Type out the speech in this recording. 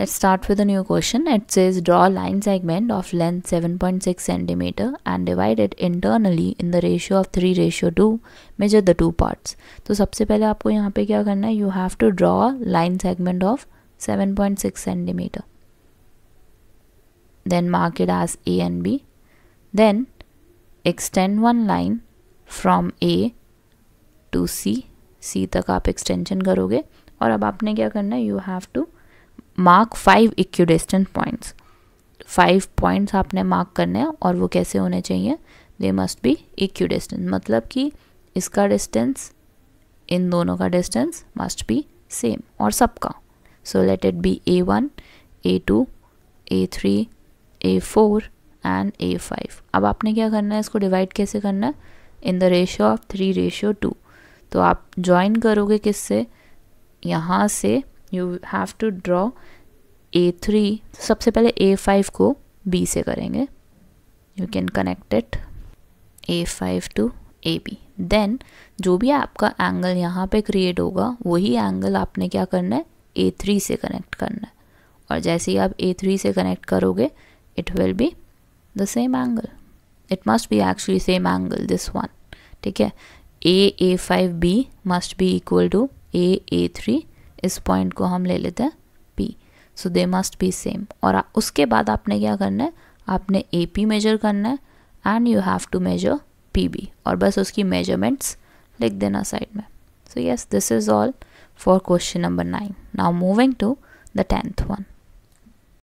Let's start with a new question. It says draw line segment of length 7.6 cm and divide it internally in the ratio of 3 ratio 2. Measure the two parts. so सबसे पहले आपको यहाँ पे क्या करना है You have to draw line segment of 7.6 cm. Then mark it as A and B. Then extend one line from A to C. C तक आप extension करोगे और अब आपने क्या करना है You have to mark five equidistant points five points आपने मार्क करने हैं और वो कैसे होने चाहिए दे मस्ट बी इक्विडिस्टेंट मतलब कि इसका डिस्टेंस इन दोनों का डिस्टेंस मस्ट बी सेम और सबका so let it be A one A two A three A four and A five अब आपने क्या करना है इसको डिवाइड कैसे करना है in the ratio of three ratio two तो आप ज्वाइन करोगे किससे यहाँ से you have to draw A three सबसे पहले ए फाइव को बी से करेंगे you can connect it A five to A B then जो भी आपका एंगल यहाँ पे क्रिएट होगा वही एंगल आपने क्या करना है ए थ्री से कनेक्ट करना है और जैसे ही आप ए थ्री से कनेक्ट करोगे it will be the same angle it must be actually same angle this one ठीक है A A five B must be equal to A A three इस पॉइंट को हम ले लेते हैं P so they must be same और उसके बाद आपने क्या करना है आपने ए पी मेजर करना है and you have to measure P B और बस उसकी मेजरमेंट्स लिख देना साइड में so yes this is all for question number nine now moving to the tenth one